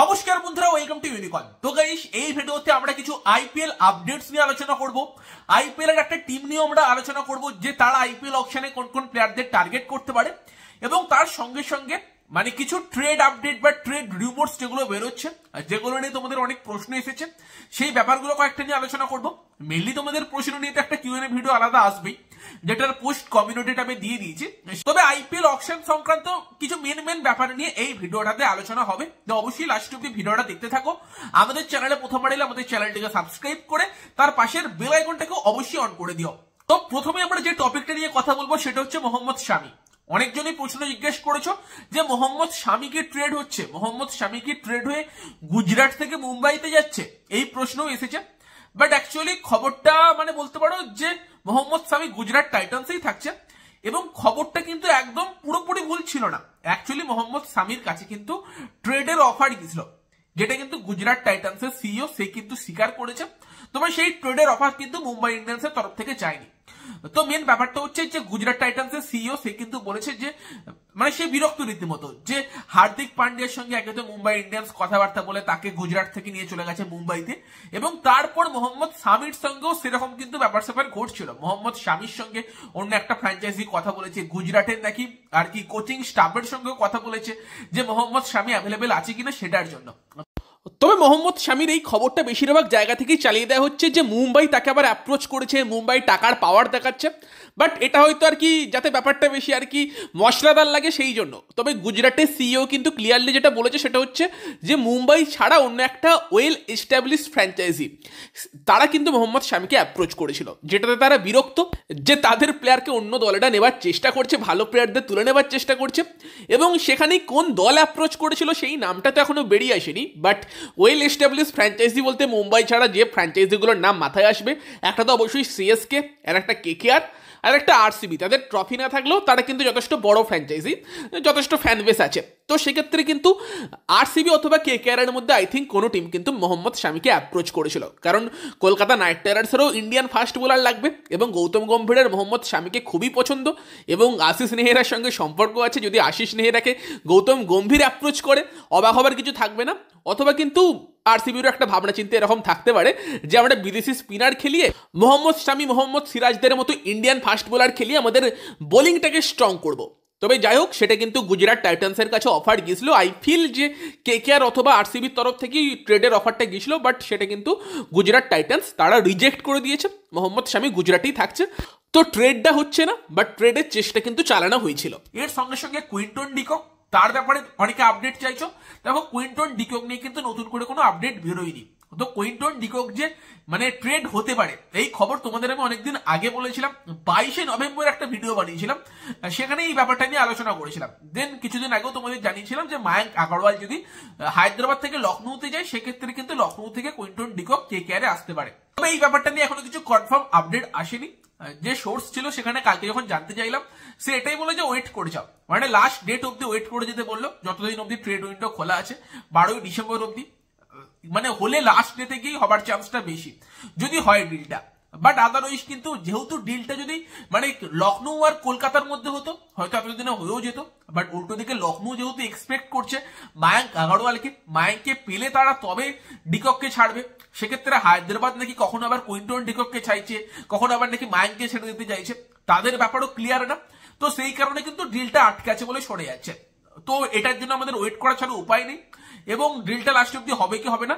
নমস্কার বন্ধুরা welcome to Unicorn তো গাইস এই ভিডিওতে আমরা কিছু আইপিএল আপডেটস নিয়ে আলোচনা করব আইপিএল এর একটা টিম নিয়ে আমরা আলোচনা করব যে তারা আইপিএল অপশনে কোন কোন প্লেয়ারদের টার্গেট করতে পারে এবং তার সঙ্গে সঙ্গে মানে কিছু ট্রেড আপডেট বা ট্রেড রিমোর্স যেগুলো বেরোচ্ছে যেগুলো নিয়ে তোমাদের অনেক প্রশ্ন এসেছে সেই ব্যাপারগুলো কয়েকটা নিয়ে আলোচনা করবো মেনলি তোমাদের প্রশ্ন নিয়ে তো একটা কিউএনএ ভিডিও আলাদা আসবেই যেটার পোস্ট কমিউনিটিটা আমি দিয়ে দিয়েছি তবে আইপিএল অকশন সংক্রান্ত কিছু মেন মেন ব্যাপার নিয়ে এই ভিডিওটাতে আলোচনা হবে তো অবশ্যই লাস্ট অব্দি ভিডিওটা দেখতে থাকো আমাদের চ্যানেলে প্রথমবার এলে আমাদের চ্যানেলটিকে সাবস্ক্রাইব করে তার পাশের বেল আইকনটাকে অবশ্যই অন করে দিও তো প্রথমে আমরা যে টপিকটা নিয়ে কথা বলবো সেটা হচ্ছে মোহাম্মদ শামী অনেকজনই প্রশ্ন জিজ্ঞেস করেছো যে মোহাম্মদ স্বামী কি ট্রেড হচ্ছে মোহাম্মদ স্বামী কি ট্রেড হয়ে গুজরাট থেকে মুম্বাইতে যাচ্ছে এই প্রশ্নও এসেছে বাট অ্যাকচুয়ালি খবরটা মানে বলতে পারো যে মোহাম্মদ সামি গুজরাট টাইটান্সেই থাকছে এবং খবরটা কিন্তু একদম পুরোপুরি ভুল ছিল না অ্যাকচুয়ালি মোহাম্মদ সামির কাছে কিন্তু ট্রেডের অফার গেছিল যেটা কিন্তু গুজরাট টাইটান্সের সিইও সে কিন্তু স্বীকার করেছে তোমার সেই ট্রেডের অফার কিন্তু মুম্বাই ইন্ডিয়ান্সের তরফ থেকে যায়নি তো মেন ব্যাপারটা হচ্ছে যে গুজরাট টাইটান্সের সিইও সে কিন্তু বলেছে যে মানে সে বিরক্ত রীতিমতো যে হার্দিক পান্ডিয়ার সঙ্গে একে মুম্বাই ইন্ডিয়ান্স কথাবার্তা বলে তাকে গুজরাট থেকে নিয়ে চলে গেছে মুম্বাইতে এবং তারপর মোহাম্মদ স্বামীর সঙ্গেও সেরকম কিন্তু ব্যাপার স্যাপার ঘটছিল মোহাম্মদ স্বামীর সঙ্গে অন্য একটা ফ্র্যাঞ্চাইজি কথা বলেছে গুজরাটের নাকি আর কি কোচিং স্টাফের সঙ্গেও কথা বলেছে যে মোহাম্মদ স্বামী অ্যাভেলেবেল আছে কিনা সেটার জন্য তবে মোহাম্মদ শামির এই খবরটা বেশিরভাগ জায়গা থেকেই চালিয়ে দেওয়া হচ্ছে যে মুম্বাই তাকে আবার অ্যাপ্রোচ করেছে মুম্বাই টাকার পাওয়ার দেখাচ্ছে বাট এটা হয়তো আর কি যাতে ব্যাপারটা বেশি আর কি মশলাদার লাগে সেই জন্য তবে গুজরাটের সিইও কিন্তু ক্লিয়ারলি যেটা বলেছে সেটা হচ্ছে যে মুম্বাই ছাড়া অন্য একটা ওয়েল এস্টাবলিশ ফ্র্যাঞ্চাইজি তারা কিন্তু মোহাম্মদ শামিকে অ্যাপ্রোচ করেছিল যেটাতে তারা বিরক্ত যে তাদের প্লেয়ারকে অন্য দলটা নেবার চেষ্টা করছে ভালো প্লেয়ারদের তুলে নেবার চেষ্টা করছে এবং সেখানেই কোন দল অ্যাপ্রোচ করেছিল সেই নামটা তো এখনও বেরিয়ে আসেনি বাট ওয়েল এস্টাবলিশ ফ্র্যাঞ্চাইজি বলতে মুম্বাই ছাড়া যে ফ্র্যাঞ্চাইজিগুলোর নাম মাথায় আসবে একটা তো অবশ্যই সিএসকে আর একটা কেকেআর আর একটা আরসিবি তাদের ট্রফি না থাকলেও তারা কিন্তু যথেষ্ট বড় ফ্র্যাঞ্চাইজি যথেষ্ট ফ্যান বেস আছে তো সেক্ষেত্রে কিন্তু আরসিবি অথবা কে এর মধ্যে আই থিঙ্ক কোনো টিম কিন্তু মোহাম্মদ শামিকে অ্যাপ্রোচ করেছিল কারণ কলকাতা নাইট রাইডার্সেরও ইন্ডিয়ান ফাস্ট বোলার লাগবে এবং গৌতম গম্ভীরের মোহাম্মদ শামিকে খুবই পছন্দ এবং আশিস নেহেরার সঙ্গে সম্পর্ক আছে যদি আশিস নেহেরাকে গৌতম গম্ভীর অ্যাপ্রোচ করে অবাক হবার কিছু থাকবে না অথবা কিন্তু আরসিবিরও একটা ভাবনা চিন্তা এরকম থাকতে পারে যে আমরা বিদেশি স্পিনার খেলিয়ে মোহাম্মদ শামি মোহাম্মদ সিরাজদের মতো ইন্ডিয়ান ফাস্ট বোলার খেলিয়ে আমাদের বোলিংটাকে স্ট্রং করব তবে যাই হোক সেটা কিন্তু গুজরাট টাইটান্সের কাছে অফার গিয়েছিল আই ফিল যে কে কে আর অথবা আরসিবির তরফ থেকেই ট্রেডের অফারটা গিয়েছিল বাট সেটা কিন্তু গুজরাট টাইটান্স তারা রিজেক্ট করে দিয়েছে মোহাম্মদ শামি গুজরাটেই থাকছে তো ট্রেডটা হচ্ছে না বাট ট্রেডের চেষ্টা কিন্তু চালানো হয়েছিল এর সঙ্গে সঙ্গে কুইন্টন ডিকো তার ব্যাপারে অনেকে আপডেট চাইছো দেখো কুইন্টন ডিকক নিয়ে কিন্তু নতুন করে কোনো আপডেট বেরোয়নি তো কুইন্টন ডিকক যে মানে ট্রেড হতে পারে এই খবর তোমাদের আমি অনেকদিন আগে বলেছিলাম বাইশে নভেম্বর একটা ভিডিও বানিয়েছিলাম সেখানে এই ব্যাপারটা নিয়ে আলোচনা করেছিলাম দেন কিছুদিন আগেও তোমাদের জানিয়েছিলাম যে মায়াঙ্ক আগরওয়াল যদি হায়দ্রাবাদ থেকে লখনৌতে যায় সেক্ষেত্রে কিন্তু লখনৌ থেকে কুইন্টন ডিকক কে কেয়ারে আসতে পারে তবে এই ব্যাপারটা নিয়ে এখনো কিছু কনফার্ম আপডেট আসেনি যে সোর্স ছিল সেখানে কালকে যখন জানতে চাইলাম সে এটাই বলে যে ওয়েট করে যাও মানে লাস্ট ডেট অব্দি ওয়েট করে যেতে বললো যতদিন অব্দি ট্রেড উইন্ডো খোলা আছে বারোই ডিসেম্বর অব্দি মানে হলে লাস্ট ডেতে গিয়ে হবার চান্সটা বেশি যদি হয় ডিলটা বাট আদারওয়াইজ কিন্তু যেহেতু ডিলটা যদি মানে লখনৌ আর কলকাতার মধ্যে হতো হয়তো দিনে হয়েও যেত বাট উল্টো দিকে লখনৌ যেহেতু এক্সপেক্ট করছে মায়াঙ্ক আগরওয়ালকে মায়াঙ্ককে পেলে তারা তবে ডিককে ছাড়বে সেক্ষেত্রে হায়দ্রাবাদ নাকি কখনো আবার কুইন্টন ডিককে চাইছে কখনো আবার নাকি মায়াঙ্ককে ছেড়ে দিতে চাইছে তাদের ব্যাপারও ক্লিয়ার না তো সেই কারণে কিন্তু ডিলটা আটকে আছে বলে সরে যাচ্ছে তো এটার জন্য আমাদের ওয়েট করা ছাড়া উপায় নেই এবং ড্রিলটা লাস্ট অব্দি হবে কি হবে না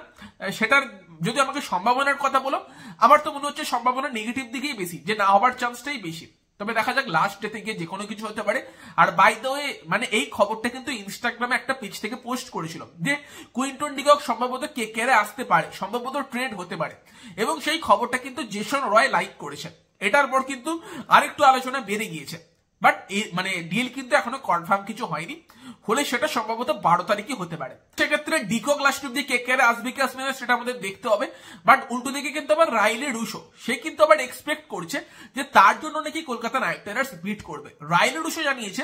সেটার যদি আমাকে সম্ভাবনার কথা বলো আমার তো মনে হচ্ছে সম্ভাবনা নেগেটিভ দিকেই বেশি যে না হবার চান্সটাই বেশি তবে দেখা যাক লাস্ট ডেতে গিয়ে যে কোনো কিছু হতে পারে আর বাই দ ওয়ে মানে এই খবরটা কিন্তু ইনস্টাগ্রামে একটা পেজ থেকে পোস্ট করেছিল যে কুইন্টন ডিগক সম্ভবত কে কেয়ারে আসতে পারে সম্ভবত ট্রেড হতে পারে এবং সেই খবরটা কিন্তু জেসন রয় লাইক করেছেন এটার পর কিন্তু আরেকটু আলোচনা বেড়ে গিয়েছে বাট মানে ডিল কিন্তু এখনো কনফার্ম কিছু হয়নি হলে সেটা সম্ভবত বারো তারিখই হতে পারে সেক্ষেত্রে ডিকো ক্লাস অব্দি কে কে আসবে কি আসবে না সেটা আমাদের দেখতে হবে বাট উল্টো দিকে কিন্তু আবার রাইলে রুশো সে কিন্তু আবার এক্সপেক্ট করছে যে তার জন্য নাকি কলকাতা নাইট রাইডার্স বিট করবে রাইলে রুশো জানিয়েছে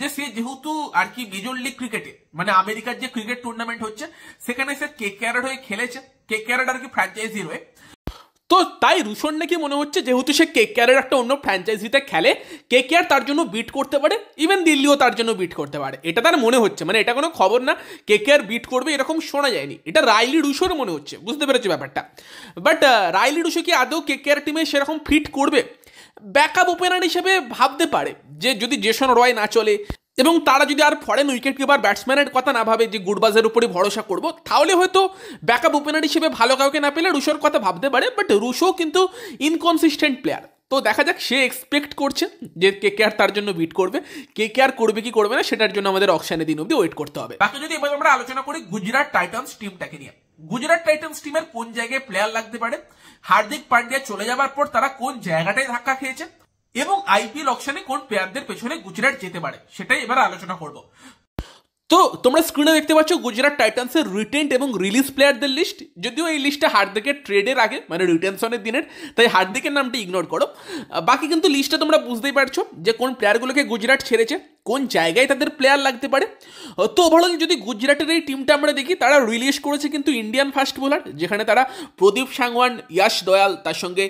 যে সে যেহেতু আর কি মেজর লিগ ক্রিকেটে মানে আমেরিকার যে ক্রিকেট টুর্নামেন্ট হচ্ছে সেখানে সে কে কে হয়ে খেলেছে কে কে আর কি ফ্র্যাঞ্চাইজি রয়ে তো তাই রুশন নাকি মনে হচ্ছে যেহেতু সে কে কেয়ারের একটা অন্য ফ্র্যাঞ্চাইজিতে খেলে কে কেয়ার তার জন্য বিট করতে পারে ইভেন দিল্লিও তার জন্য বিট করতে পারে এটা তার মনে হচ্ছে মানে এটা কোনো খবর না কে কেয়ার বিট করবে এরকম শোনা যায়নি এটা রাইলি রুশোর মনে হচ্ছে বুঝতে পেরেছি ব্যাপারটা বাট রাইলি রুশো কি আদৌ কে কেয়ার টিমে সেরকম ফিট করবে ব্যাকআপ ওপেনার হিসেবে ভাবতে পারে যে যদি জেসন রয় না চলে এবং তারা যদি আর ফরেন উইকেট কিপার ব্যাটসম্যানের কথা না ভাবে যে গুডবাজের উপরে ভরসা করব তাহলে হয়তো ব্যাকআপ ওপেনার হিসেবে ভালো কাউকে না পেলে রুশোর কথা ভাবতে পারে বাট রুশো কিন্তু ইনকনসিস্টেন্ট প্লেয়ার তো দেখা যাক সে এক্সপেক্ট করছে যে কে কে আর তার জন্য বিট করবে কে কে আর করবে কি করবে না সেটার জন্য আমাদের অকশানে দিন অব্দি ওয়েট করতে হবে বাকি যদি এবার আমরা আলোচনা করি গুজরাট টাইটান্স টিমটাকে নিয়ে গুজরাট টাইটান্স টিমের কোন জায়গায় প্লেয়ার লাগতে পারে হার্দিক পান্ডিয়া চলে যাবার পর তারা কোন জায়গাটায় ধাক্কা খেয়েছে এবং আইপিএল অকশনে কোন প্লেয়ারদের পেছনে গুজরাট যেতে পারে সেটাই এবার আলোচনা করব তো তোমরা স্ক্রিনে দেখতে পাচ্ছ গুজরাট টাইটান্সের রিটেন্ট এবং রিলিজ প্লেয়ারদের লিস্ট যদিও এই লিস্টটা হার্দিকের ট্রেডের আগে মানে রিটেনশনের দিনের তাই হার্দিকের নামটি ইগনোর করো বাকি কিন্তু লিস্টটা তোমরা বুঝতেই পারছো যে কোন প্লেয়ারগুলোকে গুজরাট ছেড়েছে কোন জায়গায় তাদের প্লেয়ার লাগতে পারে তো ওভারঅল যদি গুজরাটের এই টিমটা আমরা দেখি তারা রিলিজ করেছে কিন্তু ইন্ডিয়ান ফাস্ট বোলার যেখানে তারা প্রদীপ সাংওয়ান ইয়াশ দয়াল তার সঙ্গে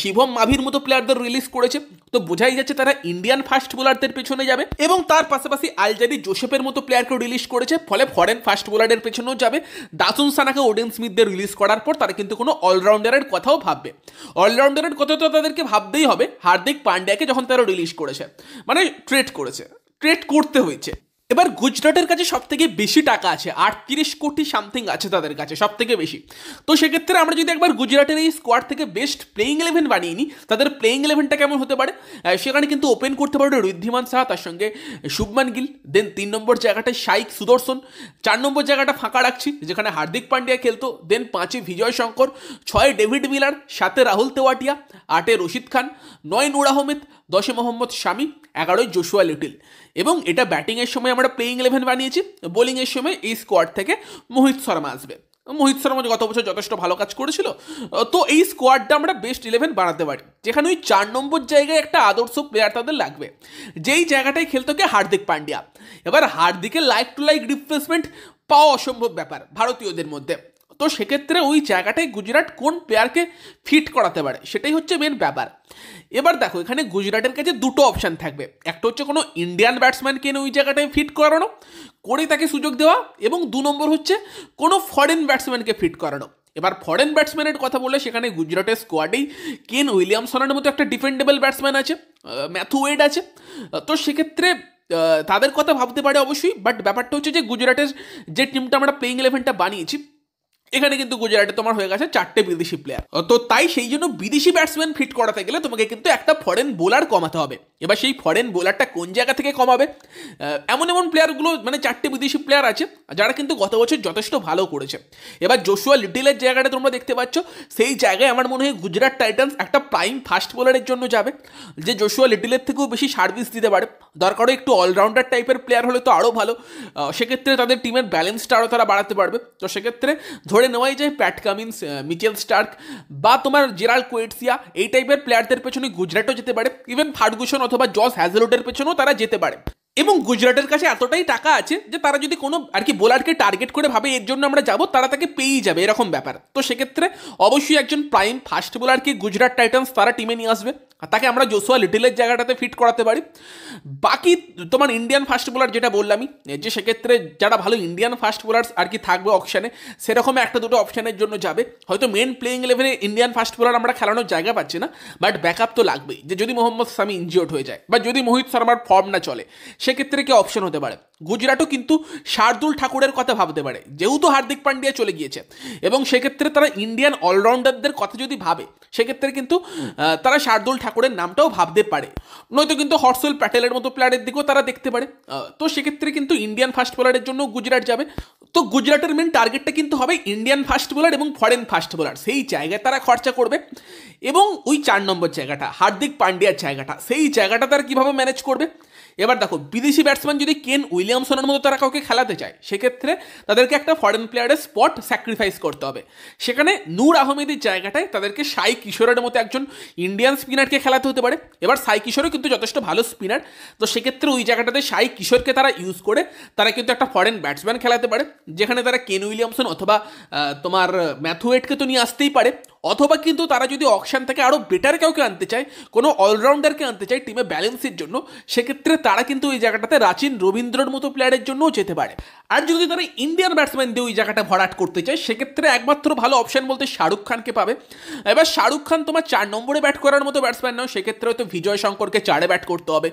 শিভম মাভির মতো প্লেয়ারদের রিলিজ করেছে তো বোঝাই যাচ্ছে তারা ইন্ডিয়ান ফাস্ট বোলারদের পেছনে যাবে এবং তার পাশাপাশি আলজারি জোসেফের মতো প্লেয়ারকেও রিলিজ করেছে ফলে ফরেন ফাস্ট বোলারের পেছনেও যাবে দাসুন সানাকে ওডেন স্মিথদের রিলিজ করার পর তারা কিন্তু কোনো অলরাউন্ডারের কথাও ভাববে অলরাউন্ডারের কথা তো তাদেরকে ভাবতেই হবে হার্দিক পান্ডিয়াকে যখন তারা রিলিজ করেছে মানে ট্রেড করেছে ট্রেড করতে হয়েছে এবার গুজরাটের কাছে সব থেকে বেশি টাকা আছে আটত্রিশ কোটি সামথিং আছে তাদের কাছে সব থেকে বেশি তো সেক্ষেত্রে আমরা যদি একবার গুজরাটের এই স্কোয়াড থেকে বেস্ট প্লেইং ইলেভেন বানিয়ে নিই তাদের প্লেইং ইলেভেনটা কেমন হতে পারে সেখানে কিন্তু ওপেন করতে পারবে রুদ্ধিমান শাহ তার সঙ্গে শুভমান গিল দেন তিন নম্বর জায়গাটায় শাইক সুদর্শন চার নম্বর জায়গাটা ফাঁকা রাখছি যেখানে হার্দিক পান্ডিয়া খেলতো দেন পাঁচে বিজয় শঙ্কর ছয় ডেভিড মিলার সাতে রাহুল তেওয়াটিয়া আটে রশিদ খান নয় নুর আহমেদ দশে মোহাম্মদ শামি এগারোই জোশুয়া লিটিল এবং এটা ব্যাটিংয়ের সময় আমরা প্লেইং ইলেভেন বানিয়েছি বোলিংয়ের সময় এই স্কোয়াড থেকে মোহিত শর্মা আসবে মোহিত শর্মা গত বছর যথেষ্ট ভালো কাজ করেছিল তো এই স্কোয়াডটা আমরা বেস্ট ইলেভেন বানাতে পারি যেখানে ওই চার নম্বর জায়গায় একটা আদর্শ প্লেয়ার তাদের লাগবে যেই জায়গাটায় খেলতো কে হার্দিক পান্ডিয়া এবার হার্দিকের লাইক টু লাইক রিপ্লেসমেন্ট পাওয়া অসম্ভব ব্যাপার ভারতীয়দের মধ্যে তো সেক্ষেত্রে ওই জায়গাটায় গুজরাট কোন প্লেয়ারকে ফিট করাতে পারে সেটাই হচ্ছে মেন ব্যাপার এবার দেখো এখানে গুজরাটের কাছে দুটো অপশান থাকবে একটা হচ্ছে কোনো ইন্ডিয়ান ব্যাটসম্যানকে এনে ওই জায়গাটায় ফিট করানো করে তাকে সুযোগ দেওয়া এবং দু নম্বর হচ্ছে কোনো ফরেন ব্যাটসম্যানকে ফিট করানো এবার ফরেন ব্যাটসম্যানের কথা বললে সেখানে গুজরাটের স্কোয়াডেই কেন উইলিয়ামসনের মতো একটা ডিফেন্ডেবল ব্যাটসম্যান আছে ম্যাথু ওয়েড আছে তো সেক্ষেত্রে তাদের কথা ভাবতে পারে অবশ্যই বাট ব্যাপারটা হচ্ছে যে গুজরাটের যে টিমটা আমরা প্লেইং ইলেভেনটা বানিয়েছি এখানে কিন্তু গুজরাটে তোমার হয়ে গেছে চারটে বিদেশি প্লেয়ার তো তাই সেই জন্য বিদেশি ব্যাটসম্যান ফিট করাতে গেলে তোমাকে কিন্তু একটা ফরেন বোলার কমাতে হবে এবার সেই ফরেন বোলারটা কোন জায়গা থেকে কমাবে এমন এমন প্লেয়ারগুলো মানে চারটে বিদেশি প্লেয়ার আছে যারা কিন্তু গত বছর যথেষ্ট ভালো করেছে এবার জোশুয়া লিটিলের জায়গাটা তোমরা দেখতে পাচ্ছ সেই জায়গায় আমার মনে হয় গুজরাট টাইটান্স একটা প্রাইম ফাস্ট বোলারের জন্য যাবে যে জোশুয়া লিটিলের থেকেও বেশি সার্ভিস দিতে পারে দরকারও একটু অলরাউন্ডার টাইপের প্লেয়ার হলে তো আরও ভালো সেক্ষেত্রে তাদের টিমের ব্যালেন্সটা আরও তারা বাড়াতে পারবে তো সেক্ষেত্রে ধরে নেওয়াই যায় প্যাট কামিন্স মিচেল স্টার্ক বা তোমার জেরাল কোয়েটসিয়া এই টাইপের প্লেয়ারদের পেছনে গুজরাটও যেতে পারে ইভেন ফার্গুসন অথবা জস হ্যাজেলোটের পেছনেও তারা যেতে পারে এবং গুজরাটের কাছে এতটাই টাকা আছে যে তারা যদি কোনো আর কি বোলারকে টার্গেট করে ভাবে এর জন্য আমরা যাব তারা তাকে পেয়েই যাবে এরকম ব্যাপার তো সেক্ষেত্রে অবশ্যই একজন প্রাইম ফাস্ট বোলারকে গুজরাট টাইটান্স তারা টিমে নিয়ে আসবে তাকে আমরা জোসুয়া লিটিলের জায়গাটাতে ফিট করাতে পারি বাকি তোমার ইন্ডিয়ান ফাস্ট বোলার যেটা বললামই যে সেক্ষেত্রে যারা ভালো ইন্ডিয়ান ফাস্ট বোলার্স আর কি থাকবে অপশানে সেরকম একটা দুটো অপশানের জন্য যাবে হয়তো মেন প্লেইং ইলেভেনে ইন্ডিয়ান ফাস্ট বোলার আমরা খেলানোর জায়গা পাচ্ছি না বাট ব্যাক তো লাগবেই যে যদি মোহাম্মদ সামি ইনজিওর্ড হয়ে যায় বা যদি মোহিত শর্মার ফর্ম না চলে সেক্ষেত্রে কি অপশন হতে পারে গুজরাটও কিন্তু শার্দুল ঠাকুরের কথা ভাবতে পারে যেহেতু হার্দিক পান্ডিয়া চলে গিয়েছে এবং সেক্ষেত্রে তারা ইন্ডিয়ান অলরাউন্ডারদের কথা যদি ভাবে সেক্ষেত্রে কিন্তু তারা শার্দুল ঠাকুরের নামটাও ভাবতে পারে নয়তো কিন্তু হর্ষল প্যাটেলের মতো প্লেয়ারের দিকেও তারা দেখতে পারে তো সেক্ষেত্রে কিন্তু ইন্ডিয়ান ফাস্ট বোলারের জন্য গুজরাট যাবে তো গুজরাটের মেন টার্গেটটা কিন্তু হবে ইন্ডিয়ান ফাস্ট বোলার এবং ফরেন ফাস্ট বোলার সেই জায়গায় তারা খরচা করবে এবং ওই চার নম্বর জায়গাটা হার্দিক পান্ডিয়ার জায়গাটা সেই জায়গাটা তারা কীভাবে ম্যানেজ করবে এবার দেখো বিদেশি ব্যাটসম্যান যদি কেন উইলিয়ামসনের মতো তারা কাউকে খেলাতে চায় সেক্ষেত্রে তাদেরকে একটা ফরেন প্লেয়ারের স্পট স্যাক্রিফাইস করতে হবে সেখানে নূর আহমেদের জায়গাটায় তাদেরকে সাই কিশোরের মতো একজন ইন্ডিয়ান স্পিনারকে খেলাতে হতে পারে এবার সাই কিশোরও কিন্তু যথেষ্ট ভালো স্পিনার তো সেক্ষেত্রে ওই জায়গাটাতে সাই কিশোরকে তারা ইউজ করে তারা কিন্তু একটা ফরেন ব্যাটসম্যান খেলাতে পারে যেখানে তারা কেন উইলিয়ামসন অথবা তোমার ম্যাথুয়েটকে তো নিয়ে আসতেই পারে অথবা কিন্তু তারা যদি অকশান থেকে আরও বেটার কাউকে আনতে চায় কোনো অলরাউন্ডারকে আনতে চায় টিমে ব্যালেন্সের জন্য সেক্ষেত্রে তারা কিন্তু এই জায়গাটাতে রাচিন রবীন্দ্রর মতো প্লেয়ারের জন্যও যেতে পারে আর যদি তারা ইন্ডিয়ান ব্যাটসম্যান দিয়ে ওই জায়গাটা ভরাট করতে চায় সেক্ষেত্রে একমাত্র ভালো অপশান বলতে শাহরুখ খানকে পাবে এবার শাহরুখ খান তোমার চার নম্বরে ব্যাট করার মতো ব্যাটসম্যান নয় সেক্ষেত্রে হয়তো বিজয় শঙ্করকে চারে ব্যাট করতে হবে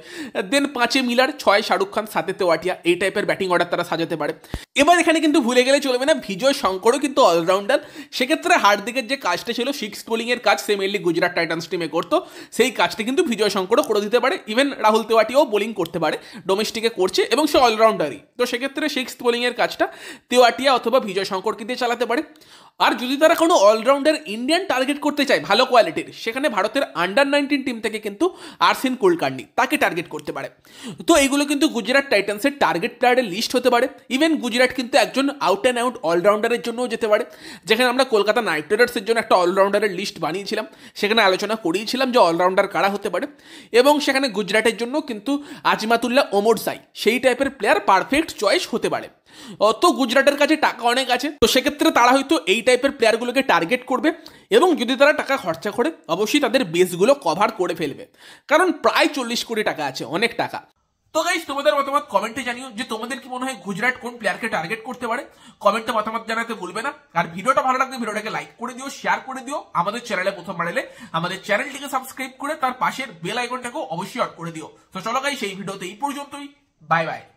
দেন পাঁচে মিলার ছয় শাহরুখ খান সাতে তেওয়াটিয়া এই টাইপের ব্যাটিং অর্ডার তারা সাজাতে পারে এবার এখানে কিন্তু ভুলে গেলে চলবে না বিজয় শঙ্করও কিন্তু অলরাউন্ডার সেক্ষেত্রে হার্দিকের যে কাজটা ছিল সিক্স বোলিংয়ের কাজ সে মেনলি গুজরাট টাইটান্স টিমে করতো সেই কাজটা কিন্তু বিজয় শঙ্করও করে দিতে পারে ইভেন রাহুল তেওয়াটিও বোলিং করতে পারে ডোমেস্টিকে করছে এবং সে অলরাউন্ডারই তো সেক্ষেত্রে সিক্স পোলিংয়ের কাজটা তেওয়াটিয়া অথবা বিজয় শঙ্করকে দিয়ে চালাতে পারে আর যদি তারা কোনো অলরাউন্ডার ইন্ডিয়ান টার্গেট করতে চায় ভালো কোয়ালিটির সেখানে ভারতের আন্ডার নাইনটিন টিম থেকে কিন্তু আরসিন কুলকার্নি তাকে টার্গেট করতে পারে তো এগুলো কিন্তু গুজরাট টাইটান্সের টার্গেট প্লেয়ারের লিস্ট হতে পারে ইভেন গুজরাট কিন্তু একজন আউট অ্যান্ড আউট অলরাউন্ডারের জন্যও যেতে পারে যেখানে আমরা কলকাতা নাইট রাইডার্সের জন্য একটা অলরাউন্ডারের লিস্ট বানিয়েছিলাম সেখানে আলোচনা করিয়েছিলাম যে অলরাউন্ডার কারা হতে পারে এবং সেখানে গুজরাটের জন্য কিন্তু আজিমাতুল্লাহ ওমর সাই সেই টাইপের প্লেয়ার পারফেক্ট চয়েস হতে পারে অত গুজরাটের কাছে টাকা অনেক আছে তো সেক্ষেত্রে তারা হয়তো এই টাইপের প্লেয়ারগুলোকে টার্গেট করবে এবং যদি তারা টাকা খরচা করে অবশ্যই তাদের বেসগুলো কভার করে ফেলবে কারণ প্রায় চল্লিশ কোটি টাকা আছে অনেক টাকা তো গাইস তোমাদের মতামত কমেন্টে জানিও যে তোমাদের কি মনে হয় গুজরাট কোন প্লেয়ারকে টার্গেট করতে পারে কমেন্টে মতামত জানাতে ভুলবে না আর ভিডিওটা ভালো লাগলে ভিডিওটাকে লাইক করে দিও শেয়ার করে দিও আমাদের চ্যানেলে প্রথম বাড়ালে আমাদের চ্যানেলটিকে সাবস্ক্রাইব করে তার পাশের বেল আইকনটাকেও অবশ্যই অন করে দিও তো চলো গাই সেই ভিডিওতে এই পর্যন্তই বাই বাই